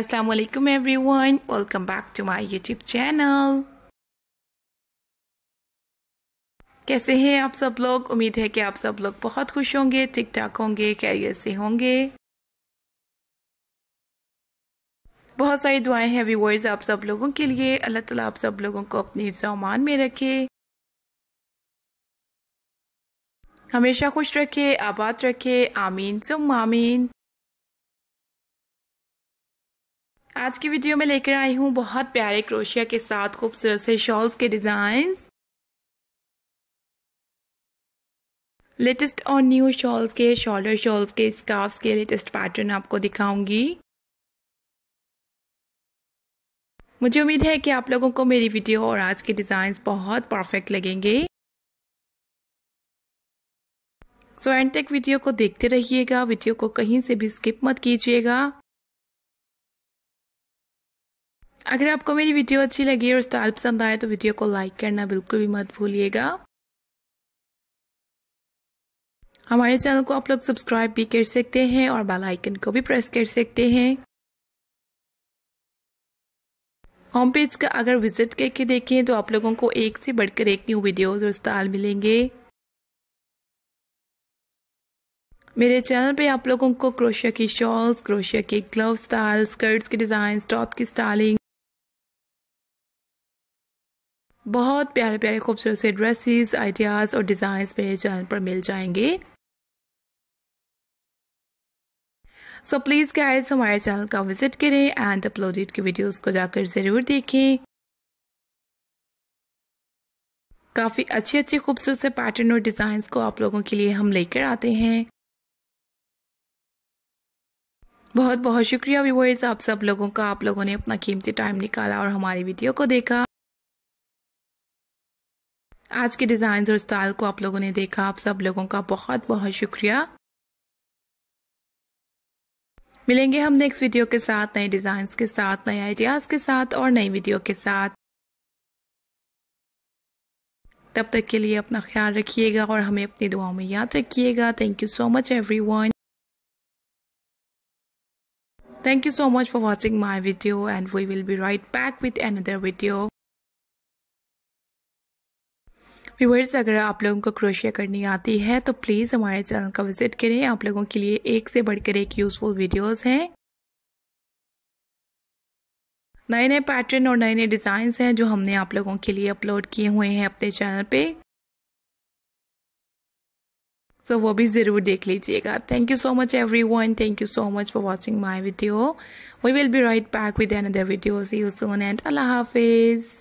Assalamualaikum everyone, welcome back to my YouTube channel. कैसे हैं आप सब लोग उम्मीद है कि आप सब लोग बहुत खुश होंगे ठीक ठाक होंगे कैरियर से होंगे बहुत सारी दुआएं हैं व्यूवर्स आप सब लोगों के लिए अल्लाह ताला आप सब लोगों को अपने हिफ्जा मान में रखे हमेशा खुश रखे आबाद रखे आमीन सुम आमीन आज की वीडियो में लेकर आई हूँ बहुत प्यारे क्रोशिया के साथ खूबसूरत से शॉल्स के डिजाइन लेटेस्ट और न्यू शॉल्स के शोल्डर शॉल्स के स्कार्फ्स के लेटेस्ट पैटर्न आपको दिखाऊंगी मुझे उम्मीद है कि आप लोगों को मेरी वीडियो और आज के डिजाइन बहुत परफेक्ट लगेंगे सो एंड तक वीडियो को देखते रहिएगा वीडियो को कहीं से भी स्किप मत कीजिएगा अगर आपको मेरी वीडियो अच्छी लगी और स्टार पसंद आए तो वीडियो को लाइक करना बिल्कुल भी मत भूलिएगा हमारे चैनल को आप लोग सब्सक्राइब भी कर सकते हैं और बेल आइकन को भी प्रेस कर सकते हैं होम पेज का अगर विजिट करके देखें तो आप लोगों को एक से बढ़कर एक न्यू वीडियोस और स्टाइल मिलेंगे मेरे चैनल पे आप लोगों को क्रोशिया की शॉल्स क्रोशिया के ग्लव स्टाइल स्कर्ट्स के डिज़ाइन टॉप की स्टाइलिंग बहुत प्यारे प्यारे खूबसूरत से ड्रेसेस आइडियाज़ और डिजाइन मेरे चैनल पर मिल जाएंगे सो प्लीज़ गाइस हमारे चैनल का विजिट करें एंड अपलोडेड की वीडियोस को जाकर ज़रूर देखें काफ़ी अच्छे अच्छे खूबसूरत से पैटर्न और डिजाइन को आप लोगों के लिए हम लेकर आते हैं बहुत बहुत शुक्रिया व्यूवर्स आप सब लोगों का आप लोगों ने अपना कीमती टाइम निकाला और हमारी वीडियो को देखा आज के डिज़ाइन और स्टाइल को आप लोगों ने देखा आप सब लोगों का बहुत बहुत शुक्रिया मिलेंगे हम नेक्स्ट वीडियो के साथ नए डिजाइन के साथ नए आइडियाज़ के साथ और नई वीडियो के साथ तब तक के लिए अपना ख्याल रखिएगा और हमें अपनी दुआओं में याद रखिएगा thank you so much everyone thank you so much for watching my video and we will be right back with another video viewers अगर आप लोगों को क्रोशिया करनी आती है तो प्लीज़ हमारे चैनल का विजिट करें आप लोगों के लिए एक से बढ़कर एक यूज़फुल वीडियोस हैं नए नए पैटर्न और नए नए डिज़ाइंस हैं जो हमने आप लोगों के लिए अपलोड किए हुए हैं अपने चैनल पे सो so, वो भी ज़रूर देख लीजिएगा thank you so much everyone thank you so much for watching my video we will be right back with another video you soon and अल्लाह हाफिज़